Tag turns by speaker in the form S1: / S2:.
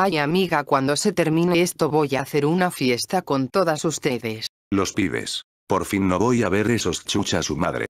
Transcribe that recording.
S1: Ay amiga, cuando se termine esto voy a hacer una fiesta con todas ustedes.
S2: Los pibes. Por fin no voy a ver esos chucha su madre.